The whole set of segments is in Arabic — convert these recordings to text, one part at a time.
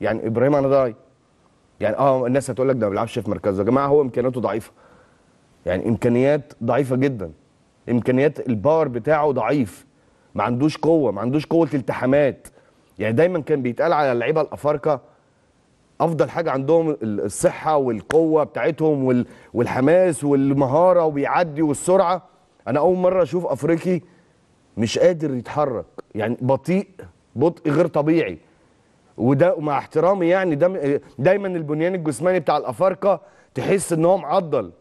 يعني ابراهيم انا ضايع يعني اه الناس هتقول لك ده ما بيلعبش في مركزه يا جماعه هو امكانياته ضعيفه يعني امكانيات ضعيفه جدا امكانيات الباور بتاعه ضعيف ما عندوش قوه ما عندوش قوه التحامات يعني دايما كان بيتقال على اللعيبه الافارقه افضل حاجه عندهم الصحه والقوه بتاعتهم والحماس والمهاره وبيعدي والسرعه انا اول مره اشوف افريقي مش قادر يتحرك يعني بطيء بطء غير طبيعي وده ومع احترامي يعني ده دايما البنيان الجسماني بتاع الافارقه تحس ان هو معضل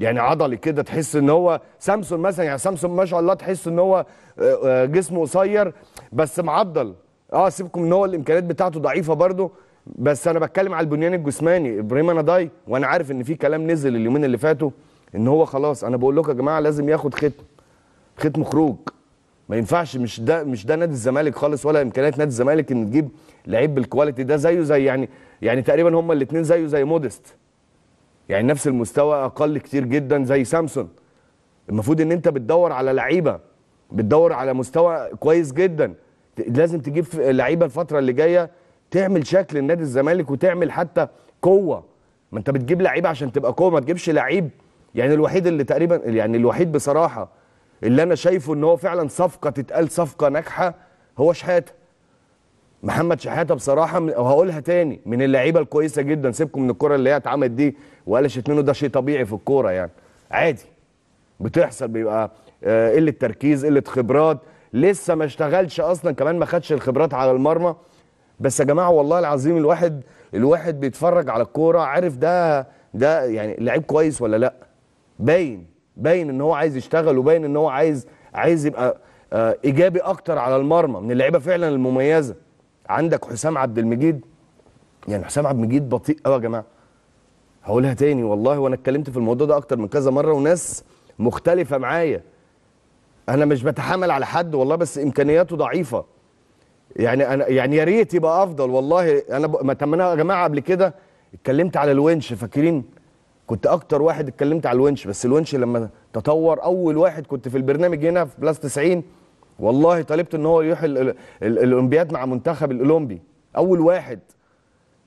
يعني عضلي كده تحس ان هو سامسون مثلا يعني سامسون ما شاء الله تحس ان هو آه، آه، جسمه قصير بس معضل اه سيبكم ان هو الامكانيات بتاعته ضعيفه برده بس انا بتكلم على البنيان الجسماني ابراهيم انا داي وانا عارف ان في كلام نزل اليومين اللي فاتوا ان هو خلاص انا بقول لكم يا جماعه لازم ياخد ختم ختم خروج ما ينفعش مش ده مش ده نادي الزمالك خالص ولا امكانيات نادي الزمالك ان تجيب لعيب بالكواليتي ده زيه زي يعني يعني تقريبا هما الاثنين زيه زي مودست يعني نفس المستوى اقل كتير جدا زي سامسون المفروض ان انت بتدور على لعيبه بتدور على مستوى كويس جدا لازم تجيب لعيبه الفتره اللي جايه تعمل شكل لنادي الزمالك وتعمل حتى قوه ما انت بتجيب لعيبه عشان تبقى قوه ما تجيبش لعيب يعني الوحيد اللي تقريبا يعني الوحيد بصراحه اللي انا شايفه ان هو فعلا صفقه تتقال صفقه ناجحه هو شحاته محمد شحاته بصراحه وهقولها تاني من اللعيبه الكويسه جدا سيبكم من الكره اللي هي اتعملت دي وقالشت منه ده شيء طبيعي في الكوره يعني عادي بتحصل بيبقى آه، قله تركيز قله خبرات لسه ما اشتغلش اصلا كمان ما خدش الخبرات على المرمى بس يا جماعه والله العظيم الواحد الواحد بيتفرج على الكوره عارف ده ده يعني لعيب كويس ولا لا باين باين ان هو عايز يشتغل وباين ان هو عايز عايز يبقى آه، ايجابي اكتر على المرمى من اللعيبه فعلا المميزه عندك حسام عبد المجيد يعني حسام عبد المجيد بطيء قوي يا جماعه هقولها تاني والله وانا اتكلمت في الموضوع ده اكتر من كذا مره وناس مختلفه معايا انا مش بتحامل على حد والله بس امكانياته ضعيفه يعني انا يعني يا ريت يبقى افضل والله انا ب... ما يا جماعه قبل كده اتكلمت على الونش فاكرين كنت اكتر واحد اتكلمت على الونش بس الونش لما تطور اول واحد كنت في البرنامج هنا في بلاس 90 والله طالبت ان هو يروح الاولمبياد مع منتخب الاولمبي اول واحد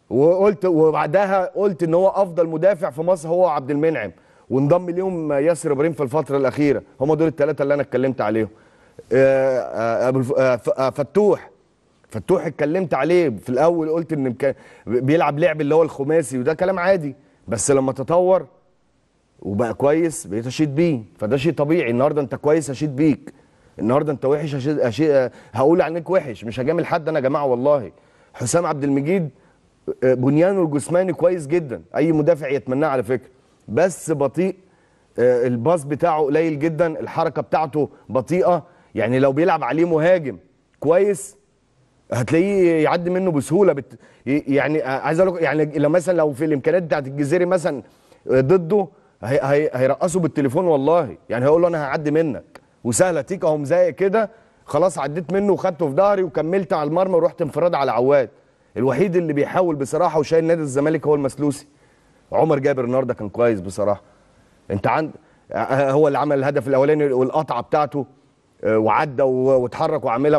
وقلت وبعدها قلت ان هو افضل مدافع في مصر هو عبد المنعم وانضم ليهم ياسر ابراهيم في الفتره الاخيره هم دول الثلاثه اللي انا اتكلمت عليهم آه، آه، آه، فتوح فتوح اتكلمت عليه في الاول قلت ان بيلعب لعب اللي هو الخماسي وده كلام عادي بس لما تطور وبقى كويس بقيت اشيد بيه فده شيء طبيعي النهارده انت كويس اشيد بيك النهارده انت وحش أشيد أشيد هقول عنك وحش مش هجامل حد انا يا جماعه والله حسام عبد المجيد آه، بنيانه الجسماني كويس جدا اي مدافع يتمناه على فكره بس بطيء آه، الباص بتاعه قليل جدا الحركه بتاعته بطيئه يعني لو بيلعب عليه مهاجم كويس هتلاقيه يعدي منه بسهوله بت... يعني آه، عايز اقول يعني لو مثلا لو في الامكانيات بتاعت الجزيري مثلا آه، ضده هي... هي... هيرقصه بالتليفون والله يعني هيقول له انا هعدي منك وسهله تيك اهو زي كده خلاص عديت منه وخدته في ظهري وكملت على المرمى ورحت انفراد على عواد الوحيد اللي بيحاول بصراحه وشايل نادي الزمالك هو المسلوسي عمر جابر النهارده كان كويس بصراحه انت عند آه، هو اللي عمل الهدف الاولاني والقطعه بتاعته وعدى واتحرك وعملها